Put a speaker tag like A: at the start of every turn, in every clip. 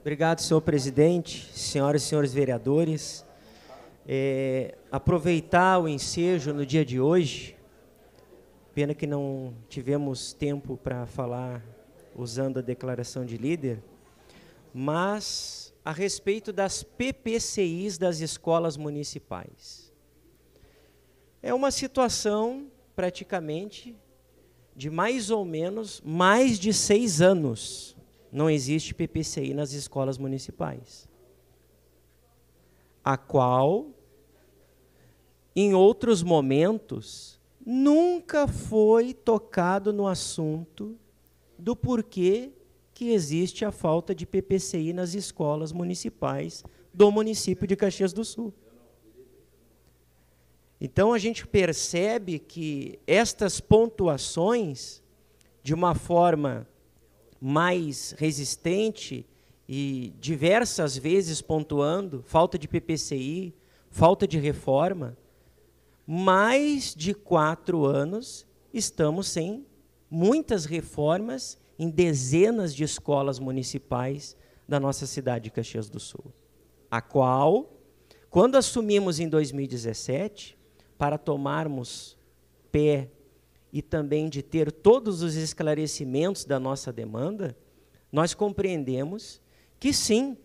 A: Obrigado, senhor presidente, senhoras e senhores vereadores. É, aproveitar o ensejo no dia de hoje, pena que não tivemos tempo para falar usando a declaração de líder, mas a respeito das PPCIs das escolas municipais. É uma situação praticamente de mais ou menos mais de seis anos não existe PPCI nas escolas municipais. A qual, em outros momentos, nunca foi tocado no assunto do porquê que existe a falta de PPCI nas escolas municipais do município de Caxias do Sul. Então a gente percebe que estas pontuações, de uma forma mais resistente e diversas vezes pontuando falta de PPCI, falta de reforma, mais de quatro anos estamos sem muitas reformas em dezenas de escolas municipais da nossa cidade de Caxias do Sul, a qual, quando assumimos em 2017, para tomarmos pé e também de ter todos os esclarecimentos da nossa demanda, nós compreendemos que sim,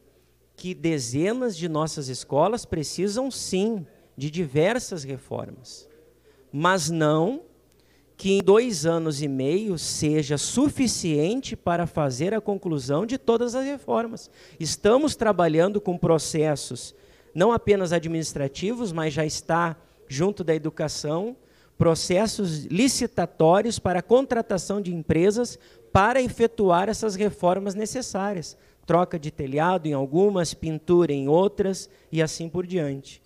A: que dezenas de nossas escolas precisam sim de diversas reformas, mas não que em dois anos e meio seja suficiente para fazer a conclusão de todas as reformas. Estamos trabalhando com processos não apenas administrativos, mas já está junto da educação processos licitatórios para a contratação de empresas para efetuar essas reformas necessárias. Troca de telhado em algumas, pintura em outras e assim por diante.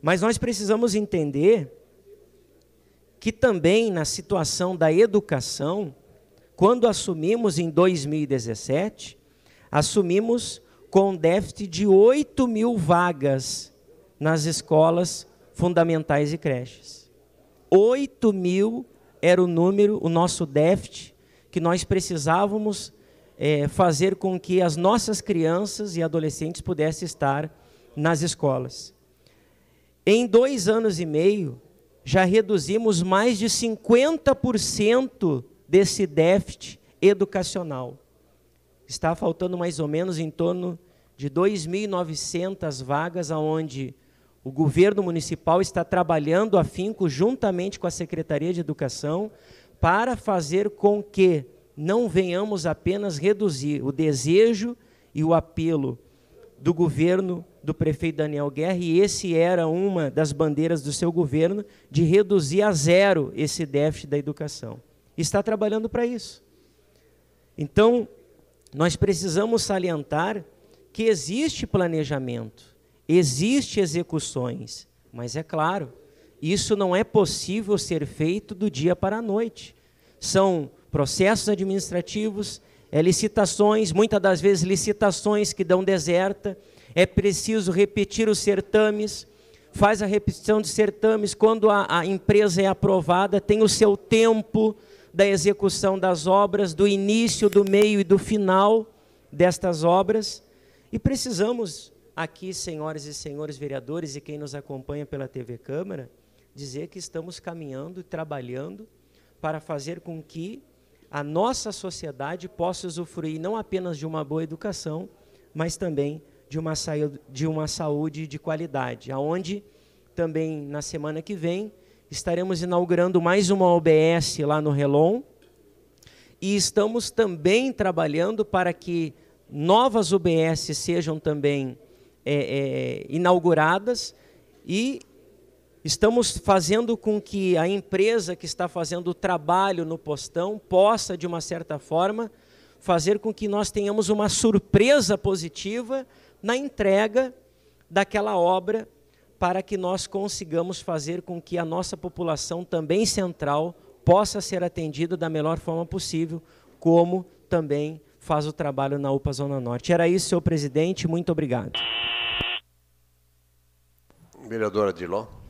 A: Mas nós precisamos entender que também na situação da educação, quando assumimos em 2017, assumimos com déficit de 8 mil vagas nas escolas fundamentais e creches. 8 mil era o número, o nosso déficit, que nós precisávamos é, fazer com que as nossas crianças e adolescentes pudessem estar nas escolas. Em dois anos e meio, já reduzimos mais de 50% desse déficit educacional. Está faltando mais ou menos em torno de 2.900 vagas, aonde o governo municipal está trabalhando afinco juntamente com a Secretaria de Educação para fazer com que não venhamos apenas reduzir o desejo e o apelo do governo do prefeito Daniel Guerra, e esse era uma das bandeiras do seu governo, de reduzir a zero esse déficit da educação. Está trabalhando para isso. Então, nós precisamos salientar que existe planejamento. Existem execuções, mas é claro, isso não é possível ser feito do dia para a noite. São processos administrativos, é licitações, muitas das vezes licitações que dão deserta, é preciso repetir os certames, faz a repetição de certames, quando a, a empresa é aprovada, tem o seu tempo da execução das obras, do início, do meio e do final destas obras, e precisamos aqui, senhoras e senhores vereadores e quem nos acompanha pela TV Câmara, dizer que estamos caminhando e trabalhando para fazer com que a nossa sociedade possa usufruir não apenas de uma boa educação, mas também de uma, de uma saúde de qualidade, aonde também na semana que vem estaremos inaugurando mais uma OBS lá no Relon e estamos também trabalhando para que novas OBS sejam também é, é, inauguradas e estamos fazendo com que a empresa que está fazendo o trabalho no postão possa, de uma certa forma, fazer com que nós tenhamos uma surpresa positiva na entrega daquela obra para que nós consigamos fazer com que a nossa população também central possa ser atendida da melhor forma possível, como também faz o trabalho na UPA Zona Norte. Era isso, senhor presidente. Muito obrigado. Vereadora Diló.